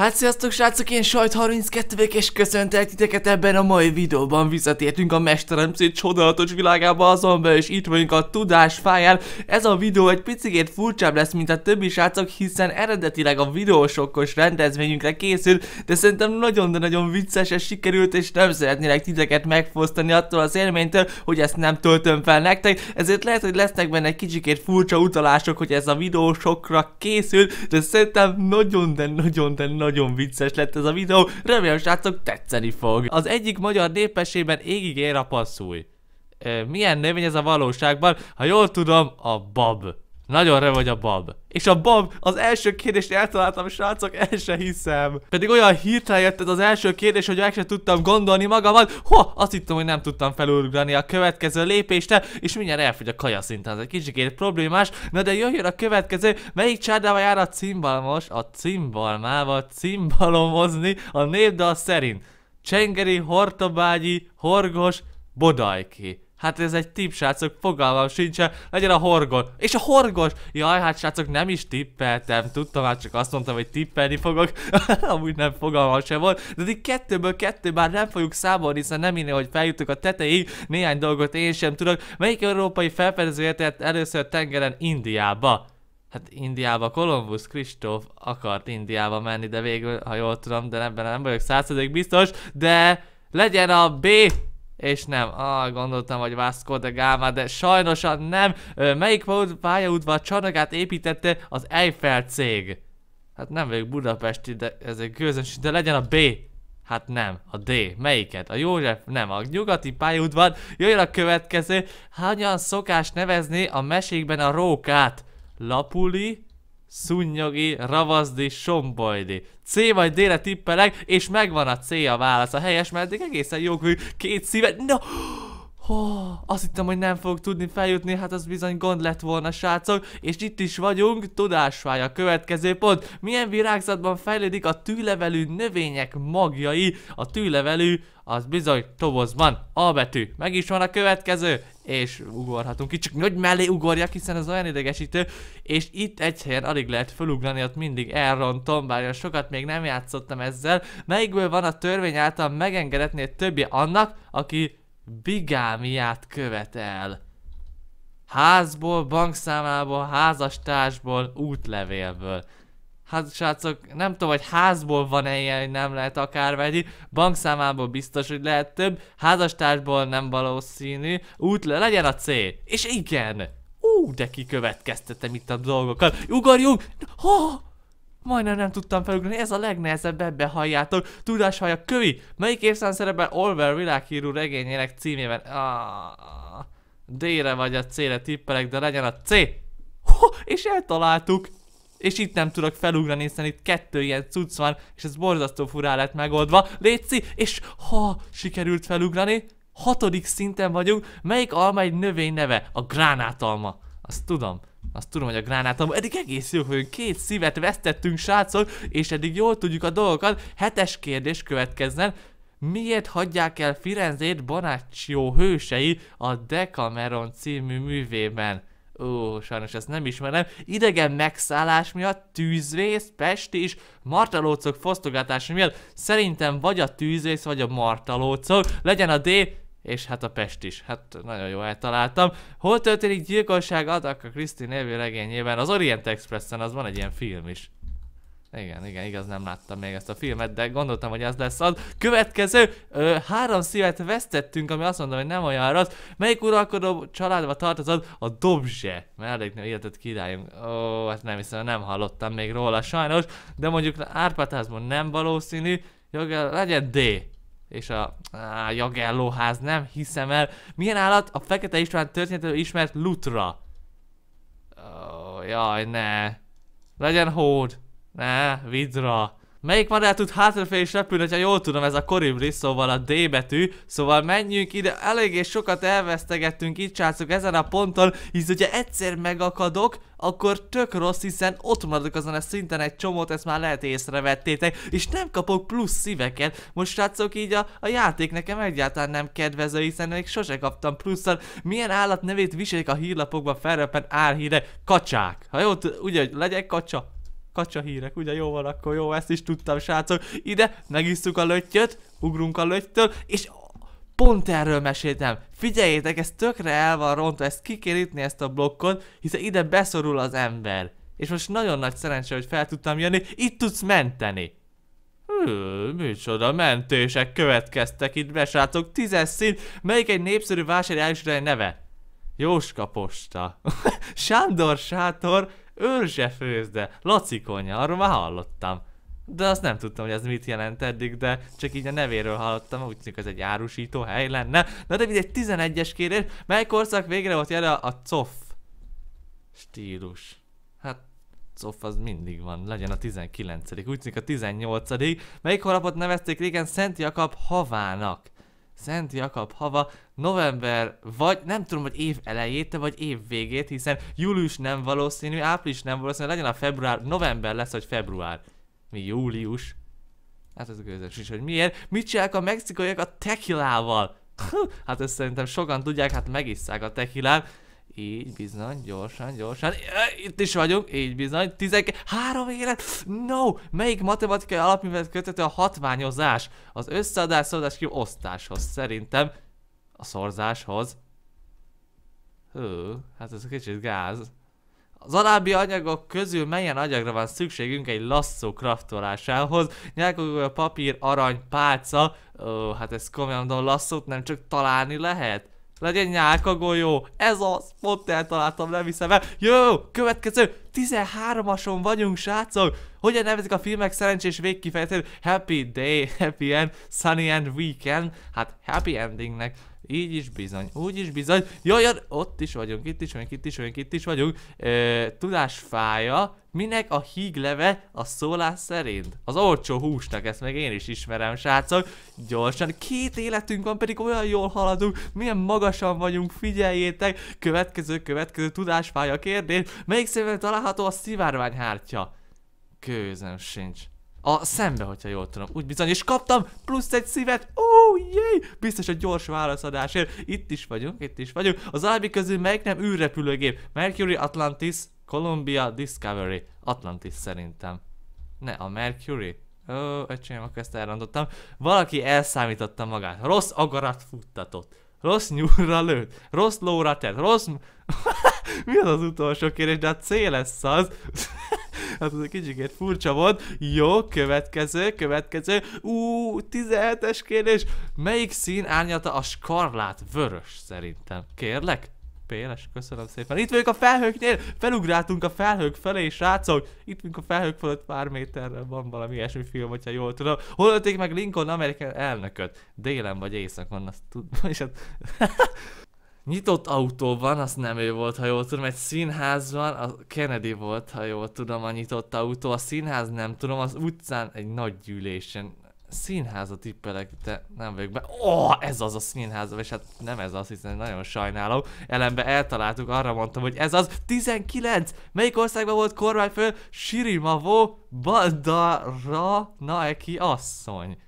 Hát sziasztok srácok, én sajt 32 vék és köszöntelek titeket ebben a mai videóban visszatértünk a Mesterem szét csodálatos világába azonba és itt vagyunk a tudás fáján. Ez a videó egy picit furcsább lesz mint a többi srácok hiszen eredetileg a videósokkos rendezvényünkre készül de szerintem nagyon de nagyon vicces ez sikerült és nem szeretnélek titeket megfosztani attól az élménytől hogy ezt nem töltöm fel nektek ezért lehet hogy lesznek benne egy kicsikét furcsa utalások hogy ez a videósokra készül de szerintem nagyon de nagyon de nagyon vicces lett ez a videó, remélem srácok tetszeni fog. Az egyik magyar népesében égig ér a passzúj. E, milyen növény ez a valóságban? Ha jól tudom, a bab. Nagyon re vagy a bab. És a bab, az első kérdést eltaláltam, srácok, el se hiszem. Pedig olyan hirtelen jött ez az első kérdés, hogy meg se tudtam gondolni magamat. Ho, azt hittem, hogy nem tudtam felugrani a következő lépéste, és mindjárt elfogy a kaja szinten. Ez egy kicsit problémás. Na de jöjjön a következő, melyik csárdával jár a cimbalmos? A cimbalmával cimbalomozni a népdal szerint. Csengeri, Hortobágyi, Horgos, Bodajki. Hát ez egy tipp, srácok, fogalmam sincsen, legyen a horgos, És a horgos! Jaj, hát srácok, nem is tippeltem, tudtam, hát csak azt mondtam, hogy tippelni fogok. Amúgy nem fogalmam sem volt, de itt kettőből kettő már nem fogjuk számolni, hiszen nem inni, hogy feljutok a tetejéig. Néhány dolgot én sem tudok. Melyik európai felfedező értett először tengeren Indiába? Hát Indiába Kolumbusz Kristóf akart Indiába menni, de végül, ha jól tudom, de ebben nem vagyok százszerzék biztos, de legyen a B és nem, ah, gondoltam, hogy Vasco de Gama, de sajnosan nem. Melyik pályaudvar csarnokát építette az Eiffel cég? Hát nem vagyok budapesti, de ez egy közönség, de legyen a B. Hát nem, a D. Melyiket? A József? Nem, a nyugati pályaudvar. Jöjjön a következő. Hányan szokás nevezni a mesékben a rókát? Lapuli? szunnyogi, Ravazdi, sombajdi. C vagy D-re tippelek, és megvan a C a válasz. A helyes, mert eddig egészen jó, hogy két szíve... No! Hó, azt hittem, hogy nem fog tudni feljutni, hát az bizony gond lett volna, srácok. És itt is vagyunk, tudásvágy a következő pont. Milyen virágzatban fejlődik a tűlevelű növények magjai? A tűlevelű az bizony tobozban. A betű. Meg is van a következő. És ugorhatunk itt, csak nagy mellé ugorjak, hiszen ez olyan idegesítő. És itt egy helyen alig lehet felugrani, ott mindig elrontom, bár sokat még nem játszottam ezzel. Melyikből van a törvény által megengedetnél többi annak, aki bigámiát követel. Házból, bankszámából, házastársból, útlevélből. Hát srácok, nem tudom, hogy házból van-e ilyen, hogy nem lehet vegyi. bankszámából biztos, hogy lehet több, házastársból nem valószínű, útle legyen a cél. És igen! Ú, de kikövetkeztetem itt a dolgokat. Ugorjunk! Ha! Majdnem nem tudtam felugrani, ez a legnehezebb, ebbe halljátok. Tudás hallja, kövi, melyik évszám szerepel Olver világhírú regényének címében? Ah, D-re vagy a C-re tippelek, de legyen a C. Ho, és eltaláltuk. És itt nem tudok felugrani, hiszen itt kettő ilyen cucc van, és ez borzasztó furá lett megoldva. Léci, és ha sikerült felugrani, hatodik szinten vagyunk, melyik alma egy növény neve? A gránátalma. Azt tudom. Azt tudom, hogy a gránátom, eddig egész jó hogy két szívet vesztettünk, srácok, és eddig jól tudjuk a dolgokat. Hetes kérdés következzen. Miért hagyják el Firenzét Bonaccio hősei a Decameron című művében? Ó, sajnos ezt nem ismerem. Idegen megszállás miatt, tűzvész, pest és martalócok fosztogatása miatt szerintem vagy a tűzvész, vagy a martalócok. Legyen a D, és hát a Pest is. Hát nagyon jó eltaláltam. Hol történik gyilkosság adak a Kriszti nevű regényében? Az Orient Expressen, az van egy ilyen film is. Igen, igen, igaz, nem láttam még ezt a filmet, de gondoltam, hogy ez lesz az. Következő, ö, három szívet vesztettünk, ami azt mondom, hogy nem olyan rossz. Melyik uralkodó családba tartozod? A Dobzse. nem életett királyunk. Ó, hát nem hiszem, nem hallottam még róla sajnos, de mondjuk Árpátházban nem valószínű. Jogel, legyen D és a á, Jagello ház, nem hiszem el. Milyen állat a Fekete István történetől ismert Lutra? Oh, jaj, ne. Legyen hód. Ne, vidra. Melyik madár tud hátrafelé is repülni, ha jól tudom, ez a koribris, szóval a D betű. Szóval menjünk ide, eléggé sokat elvesztegettünk itt csácok, ezen a ponton, hisz ugye egyszer megakadok, akkor tök rossz, hiszen ott maradok azon a szinten egy csomót, ezt már lehet észrevettétek, és nem kapok plusz szíveket. Most srácok így a, a játék nekem egyáltalán nem kedvező, hiszen még sose kaptam pluszal. Milyen állat nevét viselik a hírlapokban felrepen árhíre Kacsák. Ha jó, ugye, hogy legyek kacsa, kacsa hírek, ugye jó van, akkor jó, ezt is tudtam, srácok. Ide megisztuk a löttyöt, ugrunk a löttytől, és pont erről meséltem. Figyeljétek, ez tökre el van rontva, ezt ki kell ütni ezt a blokkot, hiszen ide beszorul az ember. És most nagyon nagy szerencse, hogy fel tudtam jönni, itt tudsz menteni. Hű, micsoda mentések következtek itt srácok, tízes szint, melyik egy népszerű vásárjárisulány neve? Jóska Posta. Sándor Sátor őrse főzde, lacikonya, arról már hallottam. De azt nem tudtam, hogy ez mit jelent eddig, de csak így a nevéről hallottam, úgy tűnik ez egy árusító hely lenne. Na de egy 11-es kérdés, mely korszak végre volt jelen a cof stílus? Hát cof az mindig van, legyen a 19 úgy tűnik a 18 Melyik hónapot nevezték régen Szent Jakab havának? Szent Jakab hava november, vagy nem tudom, hogy év elejét, vagy év végét, hiszen július nem valószínű, április nem valószínű, legyen a február, november lesz, vagy február. Mi július. Hát ez a közös is, hogy miért. Mit csinálják a mexikaiak a tekilával? hát ezt szerintem sokan tudják, hát megisszák a tekilát. Így bizony, gyorsan, gyorsan. Itt is vagyunk, így bizony. 12, három élet. No, melyik matematikai alapművet köthető a hatványozás? Az összeadás, szorzás, ki osztáshoz szerintem. A szorzáshoz. Hő, hát ez kicsit gáz. Az alábbi anyagok közül melyen anyagra van szükségünk egy lasszó kraftolásához? Nyelkogó, papír, arany, pálca. Ó, hát ez komolyan mondom, lasszót nem csak találni lehet? Legyen nyálka golyó. Ez az. Pont eltaláltam, nem hiszem el. Jó, következő. 13-ason vagyunk, srácok. Hogyan nevezik a filmek szerencsés végkifejtő? Happy day, happy end, sunny end, weekend. Hát happy endingnek így is bizony, úgy is bizony. Jaj, jaj, ott is vagyunk, itt is vagyunk, itt is vagyunk, itt is vagyunk. E, tudásfája, minek a hígleve a szólás szerint? Az olcsó húsnak, ezt meg én is ismerem, srácok. Gyorsan, két életünk van, pedig olyan jól haladunk, milyen magasan vagyunk, figyeljétek. Következő, következő tudásfája kérdés. Melyik szemben található a szivárványhártya? Kőzem sincs. A szembe, hogyha jól tudom, úgy bizony, és kaptam plusz egy szívet, ó, oh, Biztos a gyors válaszadásért. Itt is vagyunk, itt is vagyunk. Az alábbi közül melyik nem űrrepülőgép? Mercury, Atlantis, Columbia, Discovery. Atlantis szerintem. Ne, a Mercury? Ó, oh, öcsém, akkor ezt elrontottam. Valaki elszámította magát. Rossz agarat futtatott. Rossz nyúlra lőtt. Rossz lóra tett. Rossz... Mi az az utolsó kérdés? De a C lesz az az hát egy kicsikét furcsa volt. Jó, következő, következő. Ú, 17-es kérdés. Melyik szín árnyata a skarlát? Vörös szerintem. Kérlek? Péles, köszönöm szépen. Itt vagyok a felhőknél, Felugrátunk a felhők felé, srácok. Itt vagyunk a felhők fölött pár méterre van valami ilyesmi film, hogyha jól tudom. Hol ölték meg Lincoln Amerikai elnököt? Délen vagy éjszakon, azt tudom, és hát nyitott autóban, az nem ő volt, ha jól tudom, egy színházban, a Kennedy volt, ha jól tudom, a nyitott autó, a színház nem tudom, az utcán egy nagy gyűlésen, színháza tippelek, de nem vagyok be. Ó, oh, ez az a színház, és hát nem ez az, hiszen nagyon sajnálom. Ellenbe eltaláltuk, arra mondtam, hogy ez az 19! Melyik országban volt kormányfő? Sirimavó Badara Naeki asszony.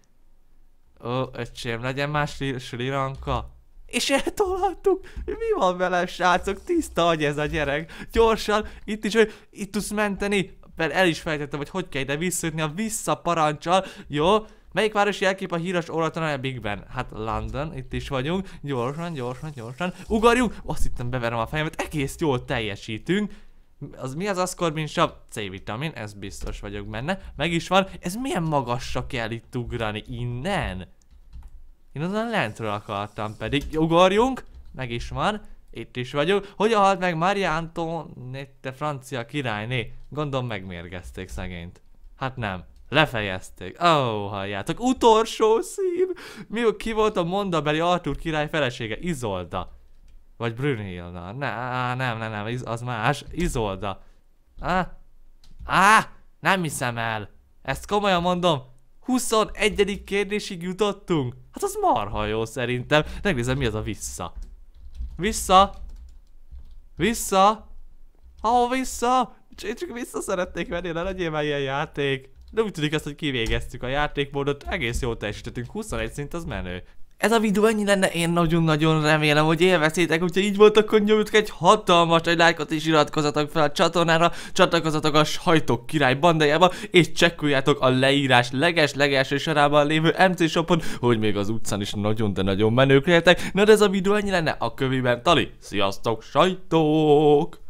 Ó, öcsém, legyen más Sri Lanka és eltolhattuk. Mi van vele, srácok? Tiszta agy ez a gyerek. Gyorsan, itt is, hogy itt tudsz menteni. Mert el is fejtettem, hogy hogy kell ide visszajutni a parancsal. Jó? Melyik város jelkép a híres a Big Ben? Hát London, itt is vagyunk. Gyorsan, gyorsan, gyorsan. Ugarjunk! Azt hittem beverem a fejemet. Egész jól teljesítünk. Az mi az aszkorbin sav? C-vitamin, ez biztos vagyok benne. Meg is van. Ez milyen magasra kell itt ugrani innen? Én azon lentről akartam, pedig ugorjunk, meg is van, itt is vagyok. Hogy halt meg Maria Antoinette francia királyné? Gondolom megmérgezték szegényt. Hát nem, lefejezték. Ó, oh, halljátok, utolsó szív! Mi, ki volt a mondabeli Artur király felesége? Izolda. Vagy Brünnhilda. Ne, á, nem, nem, nem, az más. Izolda. Á, á, nem hiszem el. Ezt komolyan mondom, 21. kérdésig jutottunk? Hát az marha jó szerintem. Megnézem mi az a vissza. Vissza. Vissza. Ha vissza. Én csak vissza szeretnék venni, ne legyél már ilyen játék. De úgy tűnik azt, hogy kivégeztük a játékmódot, egész jól teljesítettünk, 21 szint az menő. Ez a videó ennyi lenne, én nagyon-nagyon remélem, hogy élveztétek, hogyha így volt, akkor nyomjuk egy hatalmas egy lájkot és iratkozatok fel a csatornára, csatlakozatok a sajtok király bandájába, és csekkoljátok a leírás leges-legelső sorában lévő MC shopon, hogy még az utcán is nagyon, de nagyon menők lehetek. Na de ez a videó ennyi lenne, a kövében Tali, sziasztok sajtók!